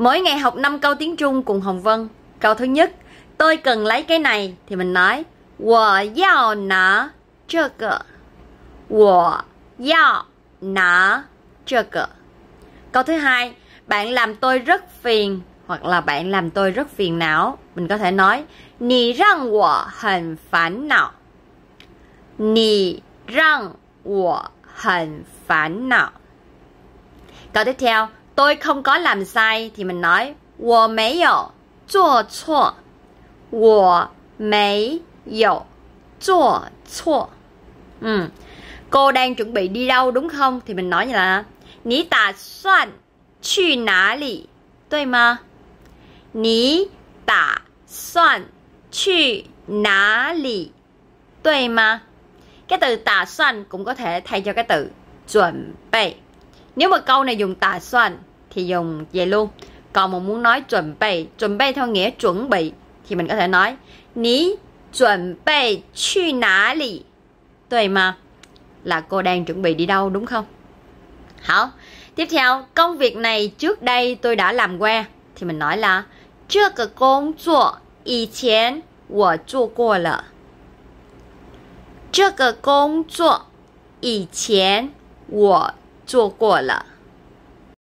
Mỗi ngày học 5 câu tiếng Trung cùng Hồng Vân. Câu thứ nhất, tôi cần lấy cái này thì mình nói Câu thứ hai, bạn làm tôi rất phiền hoặc là bạn làm tôi rất phiền não. Mình có thể nói Câu tiếp theo, tôi không có làm sai thì mình nói 我没有做错我没有做错 ừ. Cô đang chuẩn bị đi đâu đúng không? Thì mình nói như là 你打算去哪里,你打算去哪里对吗你打算去哪里对吗 Cái từ tà soan cũng có thể thay cho cái từ chuẩn bị Nếu mà câu này dùng tà thì dùng về luôn còn mà muốn nói chuẩn bị chuẩn bị theo nghĩa chuẩn bị thì mình có thể nói ní chuẩn bị Tùy mà là cô đang chuẩn bị đi đâu đúng không hảo tiếp theo công việc này trước đây tôi đã làm qua thì mình nói là trước cái công 作以前我做过了这个工作以前我做过了